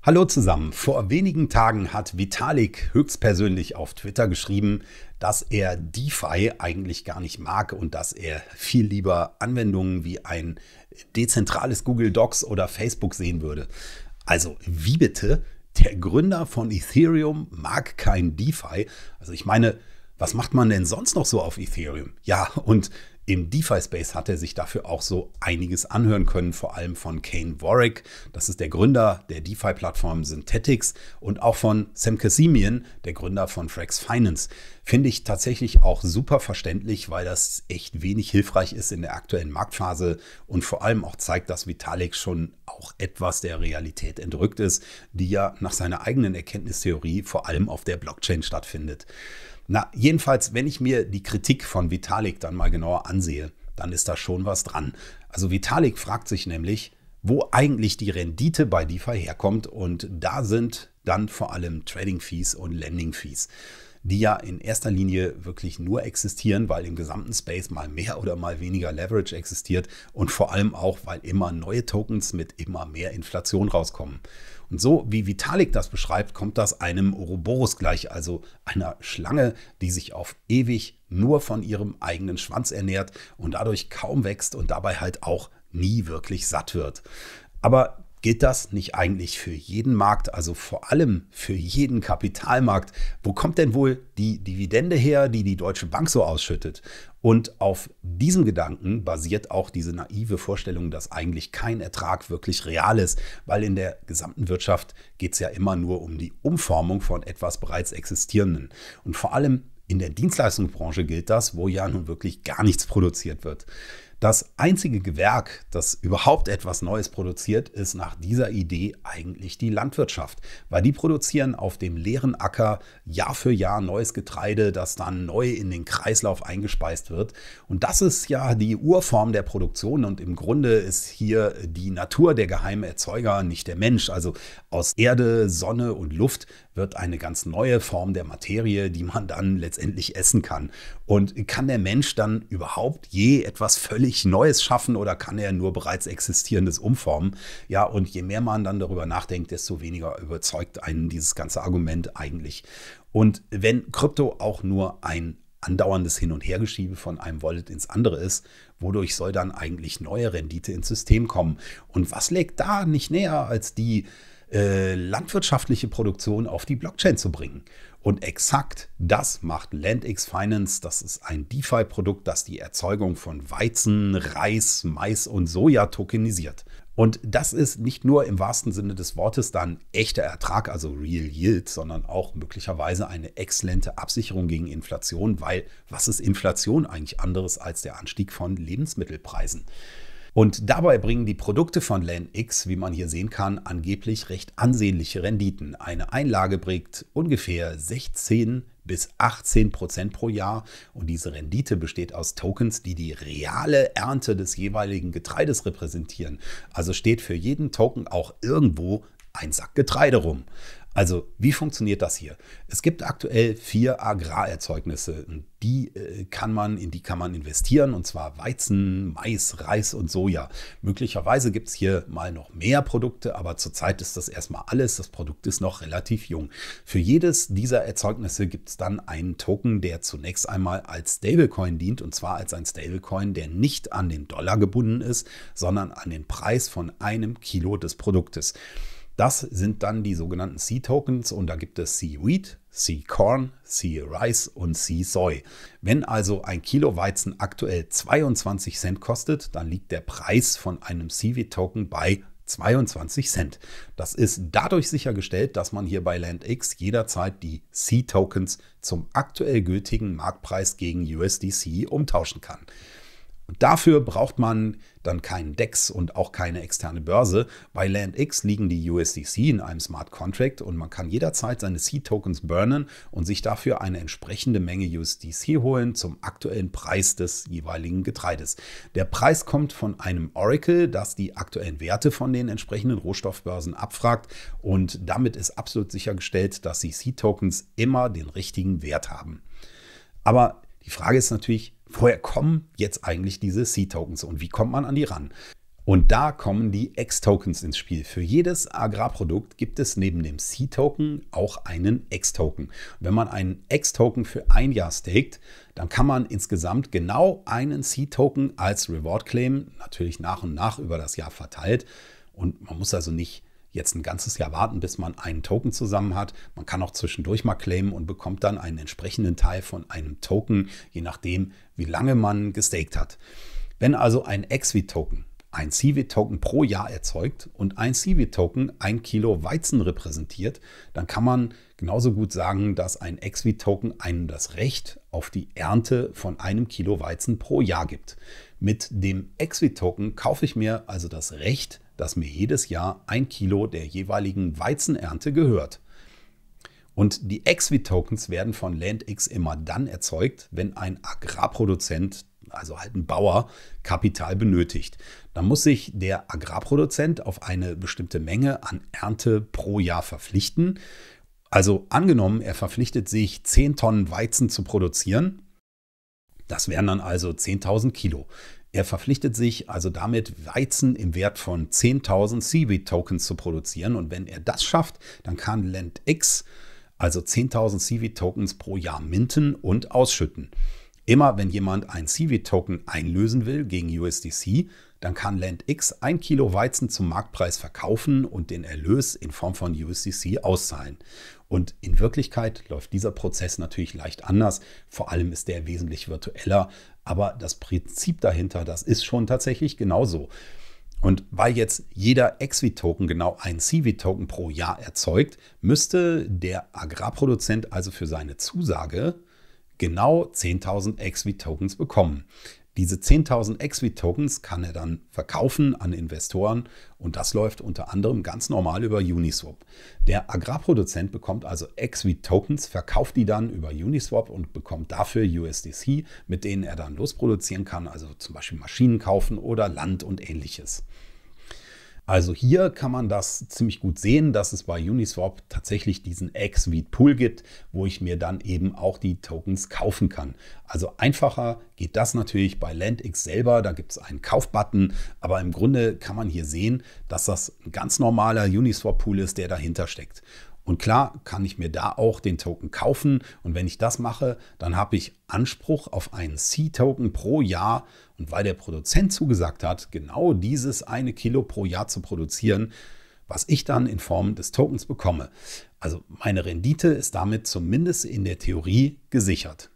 Hallo zusammen. Vor wenigen Tagen hat Vitalik höchstpersönlich auf Twitter geschrieben, dass er DeFi eigentlich gar nicht mag und dass er viel lieber Anwendungen wie ein dezentrales Google Docs oder Facebook sehen würde. Also wie bitte? Der Gründer von Ethereum mag kein DeFi. Also ich meine, was macht man denn sonst noch so auf Ethereum? Ja, und im DeFi-Space hat er sich dafür auch so einiges anhören können, vor allem von Kane Warwick, das ist der Gründer der DeFi-Plattform Synthetix und auch von Sam Kasimian, der Gründer von Frax Finance. Finde ich tatsächlich auch super verständlich, weil das echt wenig hilfreich ist in der aktuellen Marktphase und vor allem auch zeigt, dass Vitalik schon auch etwas der Realität entrückt ist, die ja nach seiner eigenen Erkenntnistheorie vor allem auf der Blockchain stattfindet. Na, jedenfalls, wenn ich mir die Kritik von Vitalik dann mal genauer ansehe, dann ist da schon was dran. Also Vitalik fragt sich nämlich, wo eigentlich die Rendite bei DeFi herkommt und da sind dann vor allem Trading Fees und Lending Fees die ja in erster Linie wirklich nur existieren, weil im gesamten Space mal mehr oder mal weniger Leverage existiert und vor allem auch, weil immer neue Tokens mit immer mehr Inflation rauskommen. Und so wie Vitalik das beschreibt, kommt das einem Ouroboros gleich, also einer Schlange, die sich auf ewig nur von ihrem eigenen Schwanz ernährt und dadurch kaum wächst und dabei halt auch nie wirklich satt wird. Aber Gilt das nicht eigentlich für jeden Markt, also vor allem für jeden Kapitalmarkt? Wo kommt denn wohl die Dividende her, die die Deutsche Bank so ausschüttet? Und auf diesem Gedanken basiert auch diese naive Vorstellung, dass eigentlich kein Ertrag wirklich real ist, weil in der gesamten Wirtschaft geht es ja immer nur um die Umformung von etwas bereits Existierenden. Und vor allem in der Dienstleistungsbranche gilt das, wo ja nun wirklich gar nichts produziert wird. Das einzige Gewerk, das überhaupt etwas Neues produziert, ist nach dieser Idee eigentlich die Landwirtschaft, weil die produzieren auf dem leeren Acker Jahr für Jahr neues Getreide, das dann neu in den Kreislauf eingespeist wird. Und das ist ja die Urform der Produktion und im Grunde ist hier die Natur der geheime Erzeuger, nicht der Mensch. Also aus Erde, Sonne und Luft wird eine ganz neue Form der Materie, die man dann letztendlich essen kann. Und kann der Mensch dann überhaupt je etwas völlig Neues schaffen oder kann er nur bereits existierendes umformen? Ja, und je mehr man dann darüber nachdenkt, desto weniger überzeugt einen dieses ganze Argument eigentlich. Und wenn Krypto auch nur ein andauerndes Hin- und Hergeschiebe von einem Wallet ins andere ist, wodurch soll dann eigentlich neue Rendite ins System kommen? Und was legt da nicht näher als die äh, landwirtschaftliche Produktion auf die Blockchain zu bringen. Und exakt das macht LandX Finance. Das ist ein DeFi-Produkt, das die Erzeugung von Weizen, Reis, Mais und Soja tokenisiert. Und das ist nicht nur im wahrsten Sinne des Wortes dann echter Ertrag, also Real Yield, sondern auch möglicherweise eine exzellente Absicherung gegen Inflation, weil was ist Inflation eigentlich anderes als der Anstieg von Lebensmittelpreisen? Und dabei bringen die Produkte von LandX, wie man hier sehen kann, angeblich recht ansehnliche Renditen. Eine Einlage bringt ungefähr 16 bis 18 Prozent pro Jahr und diese Rendite besteht aus Tokens, die die reale Ernte des jeweiligen Getreides repräsentieren. Also steht für jeden Token auch irgendwo ein Sack Getreide rum. Also, wie funktioniert das hier? Es gibt aktuell vier Agrarerzeugnisse, die äh, kann man, in die kann man investieren, und zwar Weizen, Mais, Reis und Soja. Möglicherweise gibt es hier mal noch mehr Produkte, aber zurzeit ist das erstmal alles. Das Produkt ist noch relativ jung. Für jedes dieser Erzeugnisse gibt es dann einen Token, der zunächst einmal als Stablecoin dient, und zwar als ein Stablecoin, der nicht an den Dollar gebunden ist, sondern an den Preis von einem Kilo des Produktes. Das sind dann die sogenannten c tokens und da gibt es Sea-Wheat, Sea-Corn, Sea-Rice und Sea-Soy. Wenn also ein Kilo Weizen aktuell 22 Cent kostet, dann liegt der Preis von einem Sea-Wheat-Token bei 22 Cent. Das ist dadurch sichergestellt, dass man hier bei LandX jederzeit die C-Tokens zum aktuell gültigen Marktpreis gegen USDC umtauschen kann. Und dafür braucht man dann keinen DEX und auch keine externe Börse. Bei LandX liegen die USDC in einem Smart Contract und man kann jederzeit seine Seed-Tokens burnen und sich dafür eine entsprechende Menge USDC holen zum aktuellen Preis des jeweiligen Getreides. Der Preis kommt von einem Oracle, das die aktuellen Werte von den entsprechenden Rohstoffbörsen abfragt und damit ist absolut sichergestellt, dass die Seed-Tokens immer den richtigen Wert haben. Aber die Frage ist natürlich, Woher kommen jetzt eigentlich diese c tokens und wie kommt man an die ran? Und da kommen die X-Tokens ins Spiel. Für jedes Agrarprodukt gibt es neben dem C-Token auch einen X-Token. Wenn man einen X-Token für ein Jahr staked, dann kann man insgesamt genau einen C-Token als Reward claimen, natürlich nach und nach über das Jahr verteilt. Und man muss also nicht jetzt ein ganzes Jahr warten, bis man einen Token zusammen hat. Man kann auch zwischendurch mal claimen und bekommt dann einen entsprechenden Teil von einem Token, je nachdem, wie lange man gestaked hat. Wenn also ein XV-Token ein cv token pro Jahr erzeugt und ein cv token ein Kilo Weizen repräsentiert, dann kann man genauso gut sagen, dass ein XW-Token einem das Recht auf die Ernte von einem Kilo Weizen pro Jahr gibt. Mit dem XW-Token kaufe ich mir also das Recht dass mir jedes Jahr ein Kilo der jeweiligen Weizenernte gehört. Und die exvit tokens werden von LandX immer dann erzeugt, wenn ein Agrarproduzent, also halt ein Bauer, Kapital benötigt. Dann muss sich der Agrarproduzent auf eine bestimmte Menge an Ernte pro Jahr verpflichten. Also angenommen, er verpflichtet sich, 10 Tonnen Weizen zu produzieren. Das wären dann also 10.000 Kilo. Er verpflichtet sich also damit, Weizen im Wert von 10.000 Seaweed-Tokens zu produzieren. Und wenn er das schafft, dann kann LandX also 10.000 Seaweed-Tokens pro Jahr minten und ausschütten. Immer wenn jemand ein Seaweed-Token einlösen will gegen USDC, dann kann LandX ein Kilo Weizen zum Marktpreis verkaufen und den Erlös in Form von USDC auszahlen. Und in Wirklichkeit läuft dieser Prozess natürlich leicht anders. Vor allem ist der wesentlich virtueller, aber das Prinzip dahinter, das ist schon tatsächlich genauso. Und weil jetzt jeder XV-Token genau ein CV-Token pro Jahr erzeugt, müsste der Agrarproduzent also für seine Zusage genau 10.000 XV-Tokens bekommen. Diese 10.000 XV-Tokens kann er dann verkaufen an Investoren und das läuft unter anderem ganz normal über Uniswap. Der Agrarproduzent bekommt also XV-Tokens, verkauft die dann über Uniswap und bekommt dafür USDC, mit denen er dann losproduzieren kann, also zum Beispiel Maschinen kaufen oder Land und ähnliches. Also hier kann man das ziemlich gut sehen, dass es bei Uniswap tatsächlich diesen Xvid Pool gibt, wo ich mir dann eben auch die Tokens kaufen kann. Also einfacher geht das natürlich bei LandX selber, da gibt es einen Kaufbutton, aber im Grunde kann man hier sehen, dass das ein ganz normaler Uniswap Pool ist, der dahinter steckt. Und klar kann ich mir da auch den Token kaufen. Und wenn ich das mache, dann habe ich Anspruch auf einen C-Token pro Jahr. Und weil der Produzent zugesagt hat, genau dieses eine Kilo pro Jahr zu produzieren, was ich dann in Form des Tokens bekomme. Also meine Rendite ist damit zumindest in der Theorie gesichert.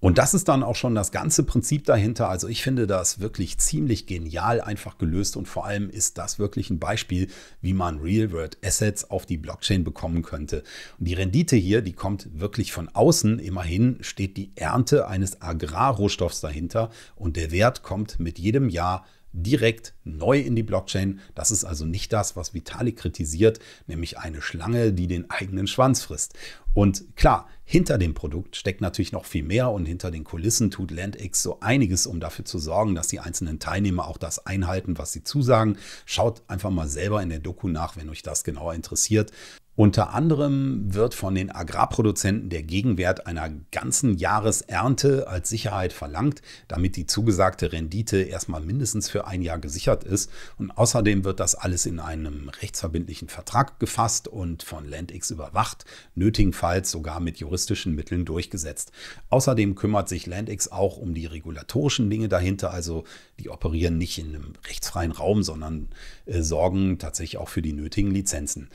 Und das ist dann auch schon das ganze Prinzip dahinter. Also ich finde das wirklich ziemlich genial einfach gelöst und vor allem ist das wirklich ein Beispiel, wie man Real-World-Assets auf die Blockchain bekommen könnte. Und die Rendite hier, die kommt wirklich von außen. Immerhin steht die Ernte eines Agrarrohstoffs dahinter und der Wert kommt mit jedem Jahr direkt neu in die Blockchain. Das ist also nicht das, was Vitalik kritisiert, nämlich eine Schlange, die den eigenen Schwanz frisst. Und klar, hinter dem Produkt steckt natürlich noch viel mehr und hinter den Kulissen tut LandX so einiges, um dafür zu sorgen, dass die einzelnen Teilnehmer auch das einhalten, was sie zusagen. Schaut einfach mal selber in der Doku nach, wenn euch das genauer interessiert. Unter anderem wird von den Agrarproduzenten der Gegenwert einer ganzen Jahresernte als Sicherheit verlangt, damit die zugesagte Rendite erstmal mindestens für ein Jahr gesichert ist. Und außerdem wird das alles in einem rechtsverbindlichen Vertrag gefasst und von LandX überwacht, nötigenfalls sogar mit juristischen Mitteln durchgesetzt. Außerdem kümmert sich LandX auch um die regulatorischen Dinge dahinter, also die operieren nicht in einem rechtsfreien Raum, sondern äh, sorgen tatsächlich auch für die nötigen Lizenzen.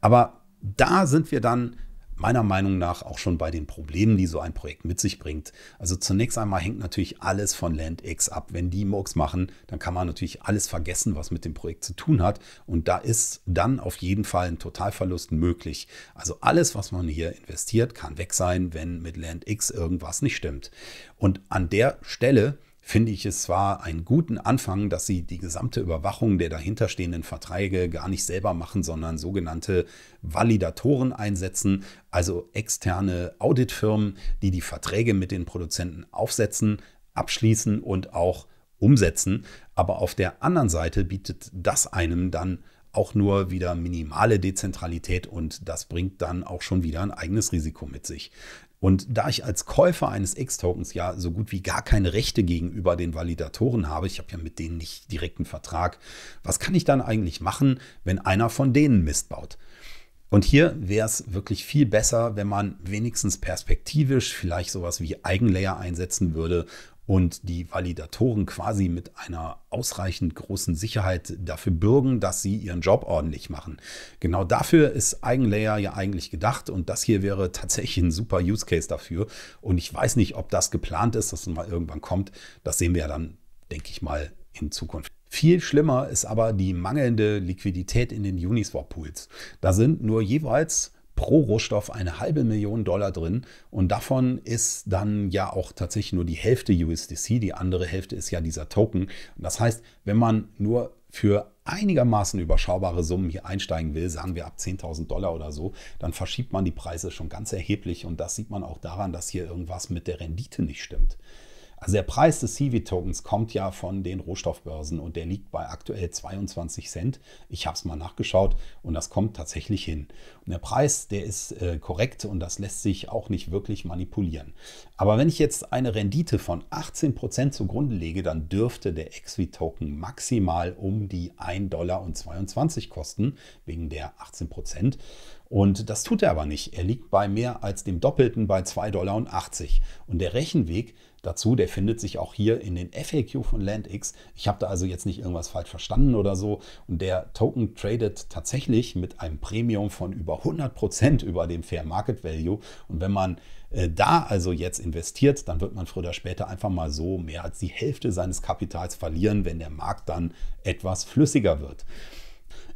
Aber da sind wir dann meiner Meinung nach auch schon bei den Problemen, die so ein Projekt mit sich bringt. Also zunächst einmal hängt natürlich alles von LandX ab. Wenn die Murks machen, dann kann man natürlich alles vergessen, was mit dem Projekt zu tun hat. Und da ist dann auf jeden Fall ein Totalverlust möglich. Also alles, was man hier investiert, kann weg sein, wenn mit LandX irgendwas nicht stimmt. Und an der Stelle finde ich es zwar einen guten Anfang, dass sie die gesamte Überwachung der dahinterstehenden Verträge gar nicht selber machen, sondern sogenannte Validatoren einsetzen, also externe Auditfirmen, die die Verträge mit den Produzenten aufsetzen, abschließen und auch umsetzen. Aber auf der anderen Seite bietet das einem dann auch nur wieder minimale Dezentralität und das bringt dann auch schon wieder ein eigenes Risiko mit sich. Und da ich als Käufer eines X-Tokens ja so gut wie gar keine Rechte gegenüber den Validatoren habe, ich habe ja mit denen nicht direkten Vertrag, was kann ich dann eigentlich machen, wenn einer von denen Mist baut? Und hier wäre es wirklich viel besser, wenn man wenigstens perspektivisch vielleicht sowas wie Eigenlayer einsetzen würde und die Validatoren quasi mit einer ausreichend großen Sicherheit dafür bürgen, dass sie ihren Job ordentlich machen. Genau dafür ist Eigenlayer ja eigentlich gedacht und das hier wäre tatsächlich ein super Use Case dafür. Und ich weiß nicht, ob das geplant ist, dass es mal irgendwann kommt. Das sehen wir ja dann, denke ich mal, in Zukunft. Viel schlimmer ist aber die mangelnde Liquidität in den Uniswap-Pools. Da sind nur jeweils pro Rohstoff eine halbe Million Dollar drin und davon ist dann ja auch tatsächlich nur die Hälfte USDC, die andere Hälfte ist ja dieser Token. Das heißt, wenn man nur für einigermaßen überschaubare Summen hier einsteigen will, sagen wir ab 10.000 Dollar oder so, dann verschiebt man die Preise schon ganz erheblich und das sieht man auch daran, dass hier irgendwas mit der Rendite nicht stimmt. Also der Preis des cv tokens kommt ja von den Rohstoffbörsen und der liegt bei aktuell 22 Cent. Ich habe es mal nachgeschaut und das kommt tatsächlich hin. Und der Preis, der ist äh, korrekt und das lässt sich auch nicht wirklich manipulieren. Aber wenn ich jetzt eine Rendite von 18% zugrunde lege, dann dürfte der XV-Token maximal um die 1,22 Dollar kosten, wegen der 18%. Prozent. Und das tut er aber nicht. Er liegt bei mehr als dem Doppelten bei 2,80 Dollar. Und der Rechenweg dazu, der findet sich auch hier in den FAQ von LandX. Ich habe da also jetzt nicht irgendwas falsch verstanden oder so. Und der Token tradet tatsächlich mit einem Premium von über 100% Prozent über dem Fair Market Value. Und wenn man äh, da also jetzt investiert, dann wird man früher oder später einfach mal so mehr als die Hälfte seines Kapitals verlieren, wenn der Markt dann etwas flüssiger wird.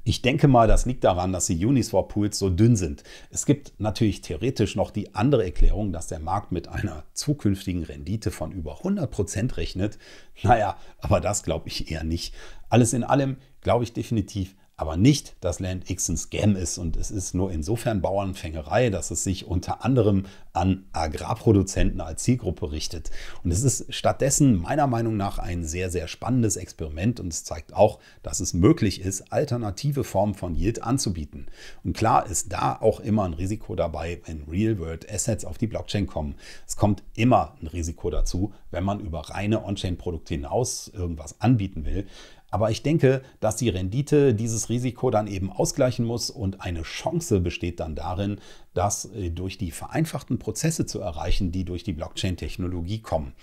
Ich denke mal, das liegt daran, dass die Uniswap-Pools so dünn sind. Es gibt natürlich theoretisch noch die andere Erklärung, dass der Markt mit einer zukünftigen Rendite von über 100% Prozent rechnet. Naja, aber das glaube ich eher nicht. Alles in allem glaube ich definitiv, aber nicht, dass Land X ein Scam ist und es ist nur insofern Bauernfängerei, dass es sich unter anderem an Agrarproduzenten als Zielgruppe richtet. Und es ist stattdessen meiner Meinung nach ein sehr, sehr spannendes Experiment und es zeigt auch, dass es möglich ist, alternative Formen von Yield anzubieten. Und klar ist da auch immer ein Risiko dabei, wenn Real-World-Assets auf die Blockchain kommen. Es kommt immer ein Risiko dazu, wenn man über reine On-Chain-Produkte hinaus irgendwas anbieten will. Aber ich denke, dass die Rendite dieses Risiko dann eben ausgleichen muss und eine Chance besteht dann darin, das äh, durch die vereinfachten Prozesse zu erreichen, die durch die Blockchain-Technologie kommen.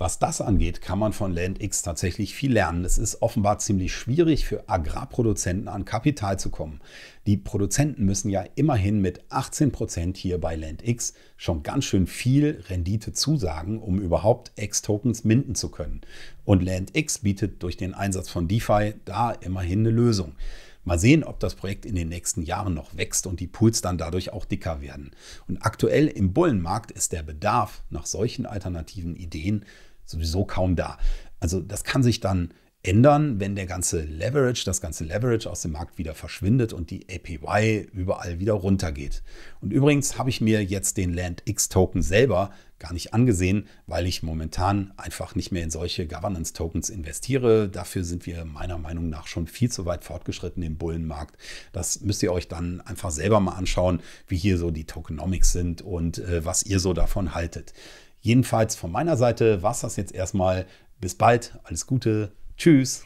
Was das angeht, kann man von LandX tatsächlich viel lernen. Es ist offenbar ziemlich schwierig für Agrarproduzenten an Kapital zu kommen. Die Produzenten müssen ja immerhin mit 18% Prozent hier bei LandX schon ganz schön viel Rendite zusagen, um überhaupt X-Tokens minden zu können. Und LandX bietet durch den Einsatz von DeFi da immerhin eine Lösung. Mal sehen, ob das Projekt in den nächsten Jahren noch wächst und die Pools dann dadurch auch dicker werden. Und aktuell im Bullenmarkt ist der Bedarf nach solchen alternativen Ideen sowieso kaum da. Also das kann sich dann ändern, wenn der ganze Leverage, das ganze Leverage aus dem Markt wieder verschwindet und die APY überall wieder runtergeht. Und übrigens habe ich mir jetzt den Land X Token selber gar nicht angesehen, weil ich momentan einfach nicht mehr in solche Governance Tokens investiere. Dafür sind wir meiner Meinung nach schon viel zu weit fortgeschritten im Bullenmarkt. Das müsst ihr euch dann einfach selber mal anschauen, wie hier so die Tokenomics sind und äh, was ihr so davon haltet. Jedenfalls von meiner Seite war es das jetzt erstmal. Bis bald, alles Gute, tschüss.